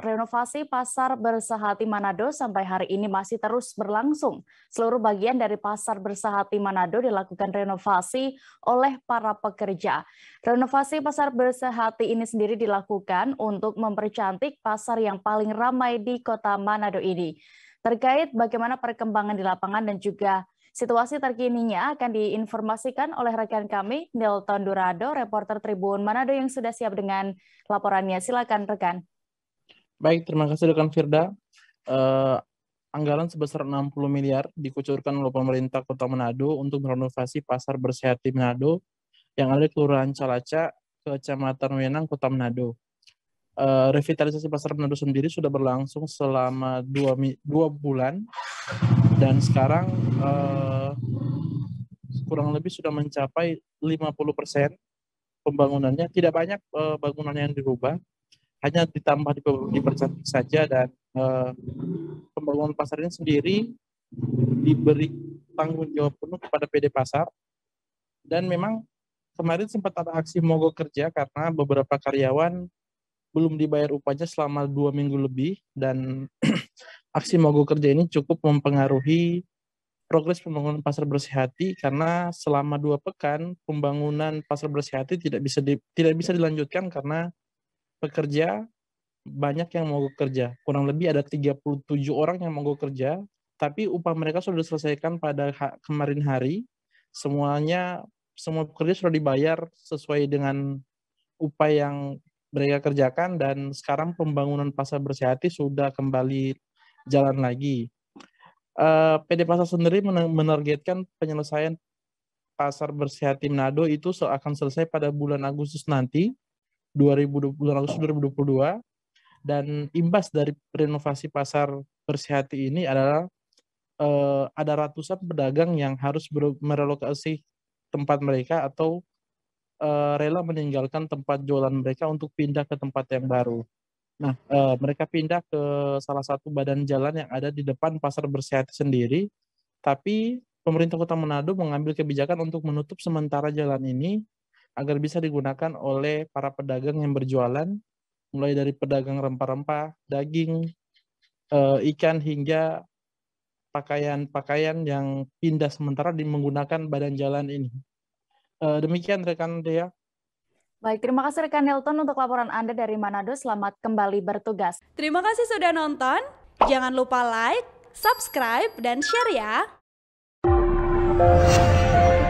Renovasi Pasar Bersahati Manado sampai hari ini masih terus berlangsung. Seluruh bagian dari Pasar Bersahati Manado dilakukan renovasi oleh para pekerja. Renovasi Pasar Bersahati ini sendiri dilakukan untuk mempercantik pasar yang paling ramai di kota Manado ini. Terkait bagaimana perkembangan di lapangan dan juga situasi terkininya akan diinformasikan oleh rekan kami, Nelton Durado, reporter Tribun Manado yang sudah siap dengan laporannya. Silakan rekan. Baik, terima kasih rekan Firda. Uh, anggaran sebesar 60 miliar dikucurkan oleh pemerintah Kota Manado untuk merenovasi pasar bersehati Manado yang ada di Kelurahan Calaca, Kecamatan Wenang, Kota Manado. Uh, revitalisasi pasar Manado sendiri sudah berlangsung selama dua, dua bulan dan sekarang uh, kurang lebih sudah mencapai 50 persen pembangunannya. Tidak banyak uh, bangunan yang dirubah, hanya ditambah di dipercantik saja dan eh, pembangunan pasarnya sendiri diberi tanggung jawab penuh kepada PD Pasar dan memang kemarin sempat ada aksi mogok kerja karena beberapa karyawan belum dibayar upahnya selama dua minggu lebih dan aksi mogok kerja ini cukup mempengaruhi progres pembangunan pasar bersih hati karena selama dua pekan pembangunan pasar bersih hati tidak bisa di, tidak bisa dilanjutkan karena pekerja banyak yang mau kerja. Kurang lebih ada 37 orang yang mau kerja, tapi upah mereka sudah diselesaikan pada ha kemarin hari. Semuanya semua pekerja sudah dibayar sesuai dengan upah yang mereka kerjakan dan sekarang pembangunan pasar bersihati sudah kembali jalan lagi. Uh, eh, PD Pasar sendiri menargetkan penyelesaian pasar bersihati Nado itu akan selesai pada bulan Agustus nanti 2022 dan imbas dari renovasi pasar bersih hati ini adalah eh, ada ratusan pedagang yang harus merelokasi tempat mereka atau eh, rela meninggalkan tempat jualan mereka untuk pindah ke tempat yang baru. Nah, eh, mereka pindah ke salah satu badan jalan yang ada di depan pasar bersih hati sendiri, tapi pemerintah Kota Manado mengambil kebijakan untuk menutup sementara jalan ini agar bisa digunakan oleh para pedagang yang berjualan, mulai dari pedagang rempah-rempah, daging, eh, ikan, hingga pakaian-pakaian yang pindah sementara menggunakan badan jalan ini. Eh, demikian rekan Dea. Baik, terima kasih rekan Hilton untuk laporan Anda dari Manado. Selamat kembali bertugas. Terima kasih sudah nonton. Jangan lupa like, subscribe, dan share ya.